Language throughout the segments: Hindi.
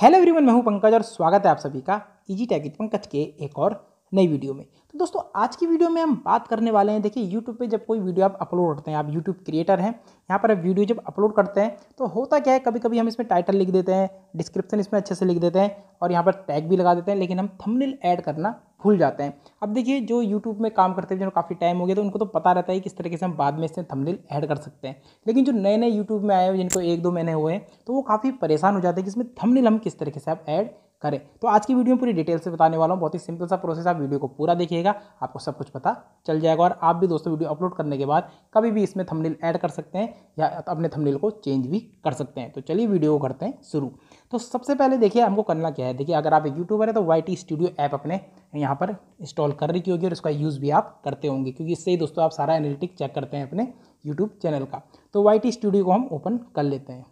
हेलो एवरीवन मैं हूं पंकज और स्वागत है आप सभी का इजी टैग पंकज के एक और नई वीडियो में तो दोस्तों आज की वीडियो में हम बात करने वाले हैं देखिए यूट्यूब पे जब कोई वीडियो आप अपलोड करते हैं आप यूट्यूब क्रिएटर हैं यहाँ पर आप वीडियो जब अपलोड करते हैं तो होता क्या है कभी कभी हम इसमें टाइटल लिख देते हैं डिस्क्रिप्शन इसमें अच्छे से लिख देते हैं और यहाँ पर टैग भी लगा देते हैं लेकिन हम थमनिल ऐड करना खुल जाते हैं अब देखिए जो यूट्यूब में काम करते हैं जो काफ़ी टाइम हो गया तो उनको तो पता रहता है किस तरीके से हम बाद में इसमें थंबनेल ऐड कर सकते हैं लेकिन जो नए नए यूट्यूब में आए हुए जिनको एक दो महीने हुए हैं तो वो काफ़ी परेशान हो जाते हैं कि इसमें थंबनेल हम किस तरीके से आप ऐड करें तो आज की वीडियो में पूरी डिटेल से बताने वाला हूँ बहुत ही सिंपल सा प्रोसेस आप वीडियो को पूरा देखिएगा आपको सब कुछ पता चल जाएगा और आप भी दोस्तों वीडियो अपलोड करने के बाद कभी भी इसमें थंबनेल ऐड कर सकते हैं या अपने थंबनेल को चेंज भी कर सकते हैं तो चलिए वीडियो को करते हैं शुरू तो सबसे पहले देखिए हमको करना क्या है देखिए अगर आप एक यूट्यूबर है तो वाई टी स्टूडियो ऐप अपने यहाँ पर इंस्टॉल कर रखी होगी और उसका यूज़ भी आप करते होंगे क्योंकि इससे ही दोस्तों आप सारा एनालिटिक चेक करते हैं अपने यूट्यूब चैनल का तो वाई टी स्टूडियो को हम ओपन कर लेते हैं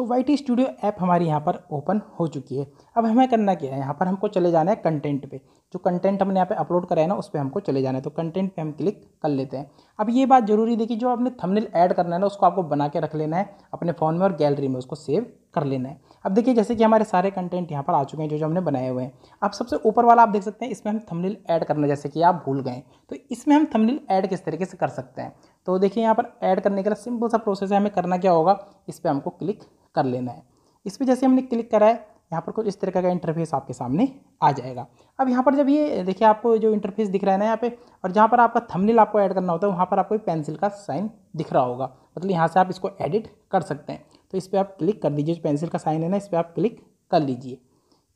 तो वाई टी स्टूडियो ऐप हमारी यहाँ पर ओपन हो चुकी है अब हमें करना क्या है यहाँ पर हमको चले जाना है कंटेंट पे जो कंटेंट हमने यहाँ पे अपलोड करा है ना उस पर हमको चले जाना है तो कंटेंट पे हम क्लिक कर लेते हैं अब ये बात जरूरी देखिए जो आपने थंबनेल ऐड करना है ना उसको आपको बना के रख लेना है अपने फ़ोन में और गैलरी में उसको सेव कर लेना है अब देखिए जैसे कि हमारे सारे कंटेंट यहाँ पर आ चुके हैं जो जो हमने बनाए हुए हैं अब सबसे ऊपर वाला आप देख सकते हैं इसमें हम थंबनेल ऐड करना जैसे कि आप भूल गए तो इसमें हम थंबनेल ऐड किस तरीके से कर सकते हैं तो देखिए यहाँ पर ऐड करने के लिए सिंपल सा प्रोसेस है हमें करना क्या होगा इस पर हमको क्लिक कर लेना है इस पर जैसे हमने क्लिक करा है यहाँ पर कुछ इस तरह का इंटरफेस आपके सामने आ जाएगा अब यहाँ पर जब ये देखिए आपको जो इंटरफेस दिख रहा है ना यहाँ पे और जहाँ पर आपका थंबनेल आपको ऐड करना होता है वहाँ पर आपको पेंसिल का साइन दिख रहा होगा मतलब यहाँ से आप इसको एडिट कर सकते हैं तो इस पर आप क्लिक कर दीजिए जो पेंसिल का साइन है ना इस पर आप क्लिक कर लीजिए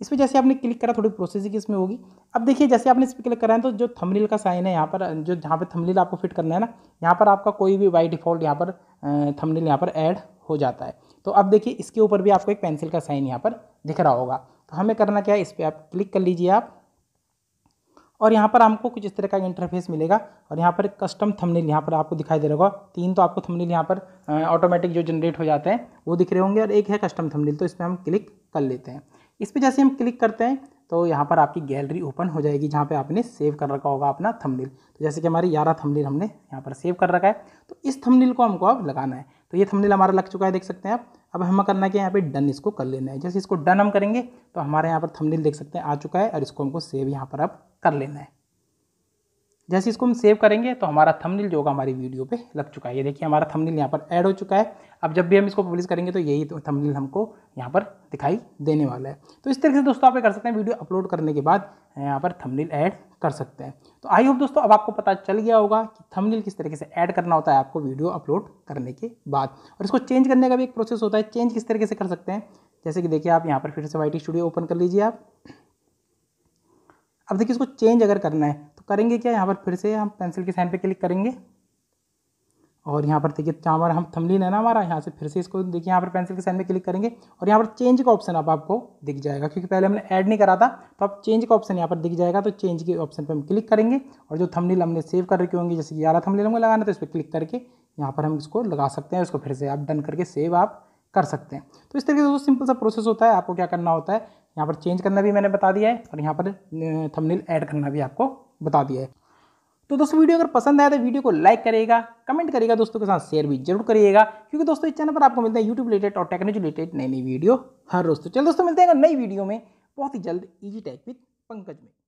इस पर जैसे आपने क्लिक करा थोड़ी प्रोसेसिंग इसमें होगी अब देखिए जैसे आपने इस पर क्लिक करा है तो जो थंबनेल का साइन है यहाँ पर जो जहाँ पर थंबनेल आपको फिट करना है ना यहाँ पर आपका कोई भी बाई डिफ़ॉल्ट यहाँ पर थंबनेल यहाँ पर ऐड हो जाता है तो अब देखिए इसके ऊपर भी आपको एक पेंसिल का साइन यहाँ पर दिख रहा होगा तो हमें करना क्या है इस पर आप क्लिक कर लीजिए आप और यहाँ पर हमको कुछ इस तरह का इंटरफेस मिलेगा और यहाँ पर कस्टम थंबनेल यहाँ पर आपको दिखाई दे रहा होगा तीन तो आपको थंबनेल यहाँ पर ऑटोमेटिक जो जनरेट हो जाते हैं वो दिख रहे होंगे और एक है कस्टम थंबनेल तो इस पर हम क्लिक कर लेते हैं इस पर जैसे हम क्लिक करते हैं तो यहाँ पर आपकी गैलरी ओपन हो जाएगी जहाँ पर आपने सेव कर रखा होगा अपना थंबनेल तो जैसे कि हमारी ग्यारह थंबनेल हमने यहाँ पर सेव कर रखा है तो इस थंबनेल को हमको अब लगाना है तो ये थंबनेल हमारा लग चुका है देख सकते हैं आप अब हमें करना कि यहाँ पे डन इसको कर लेना है जैसे इसको डन हम करेंगे तो हमारे यहाँ पर थंबनेल देख सकते हैं आ चुका है और इसको हमको सेव यहाँ पर अब कर लेना है जैसे इसको हम सेव करेंगे तो हमारा थंबनेल जो होगा हमारी वीडियो पे लग चुका है ये देखिए हमारा थंबनेल यहाँ पर ऐड हो चुका है अब जब भी हम इसको पब्लिश करेंगे तो यही तो थंबनेल हमको यहाँ पर दिखाई देने वाला है तो इस तरीके से दोस्तों आप कर सकते हैं वीडियो अपलोड करने के बाद यहाँ पर थंबनेल ऐड कर सकते हैं तो आई होप दोस्तों अब आपको पता चल गया होगा कि थंबनेल किस तरीके से ऐड करना होता है आपको वीडियो अपलोड करने के बाद और इसको चेंज करने का भी एक प्रोसेस होता है चेंज किस तरीके से कर सकते हैं जैसे कि देखिए आप यहाँ पर फिर से वाई स्टूडियो ओपन कर लीजिए आप अब देखिए इसको चेंज अगर करना है करेंगे क्या यहाँ पर फिर से हम पेंसिल के साइन पे क्लिक करेंगे और यहाँ पर देखिए जहाँ पर हम थमलिन है ना हमारा यहाँ से फिर से इसको देखिए यहाँ पर पेंसिल के साइन पे क्लिक करेंगे और यहाँ पर चेंज का ऑप्शन अब आपको दिख जाएगा क्योंकि पहले हमने ऐड नहीं करा था तो आप चेंज का ऑप्शन यहाँ पर दिख जाएगा तो चेंज के ऑप्शन पर हम क्लिक करेंगे और जो थमलिन हमने सेव कर रखे होंगे जैसे ग्यारह थमलिन हमें लगाना तो इस पर क्लिक करके यहाँ पर हम इसको लगा सकते हैं उसको फिर से आप डन करके सेव आप कर सकते हैं तो इस तरीके से दोस्तों सिंपल सा प्रोसेस होता है आपको क्या करना होता है यहाँ पर चेंज करना भी मैंने बता दिया है और यहाँ पर थमनील ऐड करना भी आपको बता दिया है तो दोस्तों वीडियो अगर पसंद आया तो वीडियो को लाइक करेगा कमेंट करेगा दोस्तों के साथ शेयर भी जरूर करिएगा क्योंकि दोस्तों इस चैनल पर आपको मिलते हैं यूट्यूब रिलेटेड और टेक्नोलॉजी रिलेटेड नई नई वीडियो हर रोज तो चलो दोस्तों मिलते हैं नई वीडियो में बहुत ही जल्द ईजी टाइप विथ पंकज में